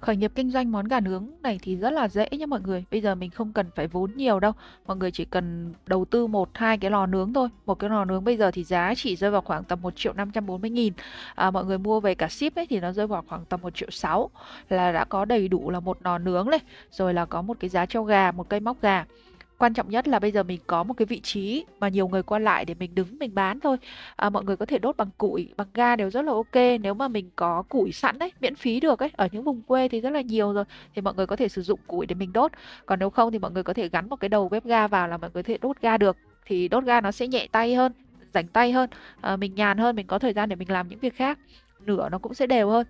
Khởi nghiệp kinh doanh món gà nướng này thì rất là dễ nha mọi người. Bây giờ mình không cần phải vốn nhiều đâu. Mọi người chỉ cần đầu tư một hai cái lò nướng thôi. Một cái lò nướng bây giờ thì giá chỉ rơi vào khoảng tầm 1 triệu 540 nghìn. À, mọi người mua về cả ship ấy thì nó rơi vào khoảng tầm 1 triệu 6 là đã có đầy đủ là một lò nướng này. Rồi là có một cái giá treo gà, một cây móc gà quan trọng nhất là bây giờ mình có một cái vị trí mà nhiều người qua lại để mình đứng mình bán thôi à, mọi người có thể đốt bằng củi bằng ga đều rất là ok nếu mà mình có củi sẵn đấy miễn phí được ấy ở những vùng quê thì rất là nhiều rồi thì mọi người có thể sử dụng củi để mình đốt còn nếu không thì mọi người có thể gắn một cái đầu bếp ga vào là mọi người có thể đốt ga được thì đốt ga nó sẽ nhẹ tay hơn rảnh tay hơn à, mình nhàn hơn mình có thời gian để mình làm những việc khác nửa nó cũng sẽ đều hơn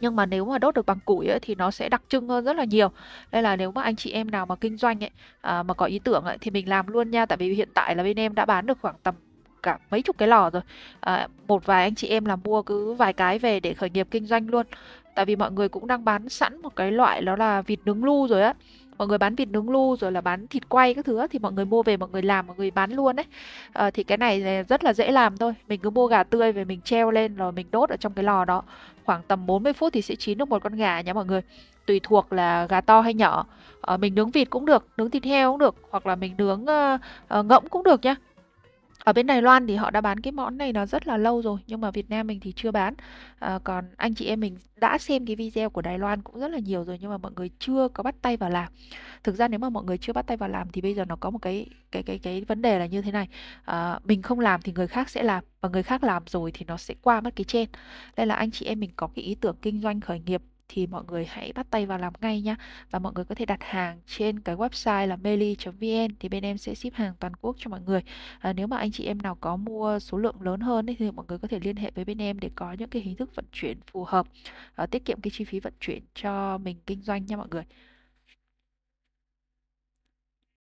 nhưng mà nếu mà đốt được bằng củi ấy, thì nó sẽ đặc trưng hơn rất là nhiều đây là nếu mà anh chị em nào mà kinh doanh ấy à, mà có ý tưởng ấy, thì mình làm luôn nha tại vì hiện tại là bên em đã bán được khoảng tầm cả mấy chục cái lò rồi à, một vài anh chị em là mua cứ vài cái về để khởi nghiệp kinh doanh luôn tại vì mọi người cũng đang bán sẵn một cái loại đó là vịt nướng lu rồi á mọi người bán vịt nướng lu rồi là bán thịt quay các thứ thì mọi người mua về mọi người làm mọi người bán luôn đấy à, ờ, thì cái này rất là dễ làm thôi mình cứ mua gà tươi về mình treo lên rồi mình đốt ở trong cái lò đó khoảng tầm 40 phút thì sẽ chín được một con gà nha mọi người tùy thuộc là gà to hay nhỏ à, mình nướng vịt cũng được nướng thịt heo cũng được hoặc là mình nướng uh, uh, ngỗng cũng được nhá ở bên Đài Loan thì họ đã bán cái món này nó rất là lâu rồi, nhưng mà Việt Nam mình thì chưa bán. À, còn anh chị em mình đã xem cái video của Đài Loan cũng rất là nhiều rồi nhưng mà mọi người chưa có bắt tay vào làm. Thực ra nếu mà mọi người chưa bắt tay vào làm thì bây giờ nó có một cái cái cái cái vấn đề là như thế này. À, mình không làm thì người khác sẽ làm và người khác làm rồi thì nó sẽ qua mất cái trên. Đây là anh chị em mình có cái ý tưởng kinh doanh khởi nghiệp thì mọi người hãy bắt tay vào làm ngay nhé và mọi người có thể đặt hàng trên cái website là meli.vn thì bên em sẽ ship hàng toàn quốc cho mọi người à, nếu mà anh chị em nào có mua số lượng lớn hơn thì mọi người có thể liên hệ với bên em để có những cái hình thức vận chuyển phù hợp à, tiết kiệm cái chi phí vận chuyển cho mình kinh doanh nha mọi người